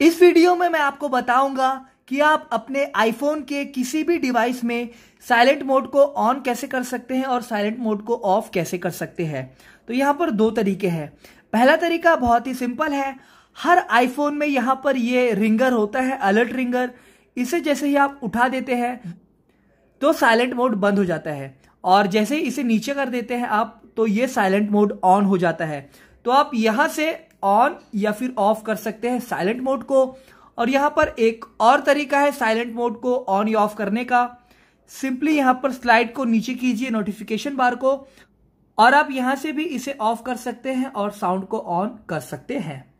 इस वीडियो में मैं आपको बताऊंगा कि आप अपने आईफोन के किसी भी डिवाइस में साइलेंट मोड को ऑन कैसे कर सकते हैं और साइलेंट मोड को ऑफ कैसे कर सकते हैं तो यहाँ पर दो तरीके हैं पहला तरीका बहुत ही सिंपल है हर आईफोन में यहाँ पर ये रिंगर होता है अलर्ट रिंगर इसे जैसे ही आप उठा देते हैं तो साइलेंट मोड बंद हो जाता है और जैसे ही इसे नीचे कर देते हैं आप तो ये साइलेंट मोड ऑन हो जाता है तो आप यहां से ऑन या फिर ऑफ कर सकते हैं साइलेंट मोड को और यहां पर एक और तरीका है साइलेंट मोड को ऑन या ऑफ करने का सिंपली यहां पर स्लाइड को नीचे कीजिए नोटिफिकेशन बार को और आप यहां से भी इसे ऑफ कर सकते हैं और साउंड को ऑन कर सकते हैं